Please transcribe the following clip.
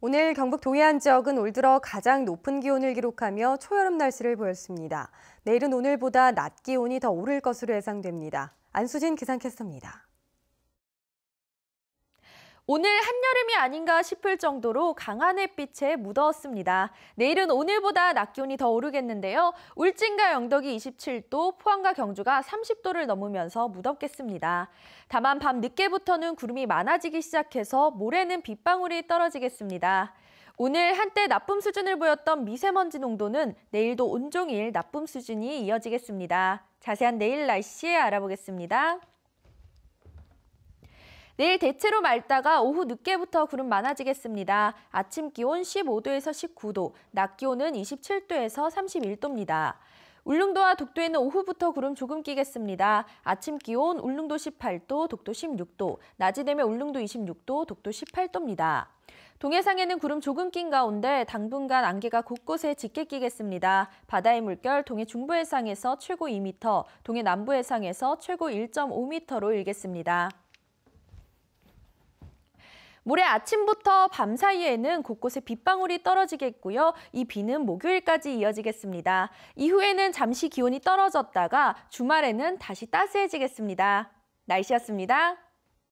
오늘 경북 동해안 지역은 올 들어 가장 높은 기온을 기록하며 초여름 날씨를 보였습니다. 내일은 오늘보다 낮 기온이 더 오를 것으로 예상됩니다. 안수진 기상캐스터입니다. 오늘 한여름이 아닌가 싶을 정도로 강한 햇빛에 무더웠습니다. 내일은 오늘보다 낮 기온이 더 오르겠는데요. 울진과 영덕이 27도, 포항과 경주가 30도를 넘으면서 무덥겠습니다. 다만 밤 늦게부터는 구름이 많아지기 시작해서 모레는 빗방울이 떨어지겠습니다. 오늘 한때 나쁨 수준을 보였던 미세먼지 농도는 내일도 온종일 나쁨 수준이 이어지겠습니다. 자세한 내일 날씨 알아보겠습니다. 내일 대체로 맑다가 오후 늦게부터 구름 많아지겠습니다. 아침 기온 15도에서 19도, 낮 기온은 27도에서 31도입니다. 울릉도와 독도에는 오후부터 구름 조금 끼겠습니다. 아침 기온 울릉도 18도, 독도 16도, 낮이 되면 울릉도 26도, 독도 18도입니다. 동해상에는 구름 조금 낀 가운데 당분간 안개가 곳곳에 짙게 끼겠습니다. 바다의 물결 동해 중부 해상에서 최고 2m, 동해 남부 해상에서 최고 1.5m로 일겠습니다. 모레 아침부터 밤 사이에는 곳곳에 빗방울이 떨어지겠고요. 이 비는 목요일까지 이어지겠습니다. 이후에는 잠시 기온이 떨어졌다가 주말에는 다시 따스해지겠습니다. 날씨였습니다.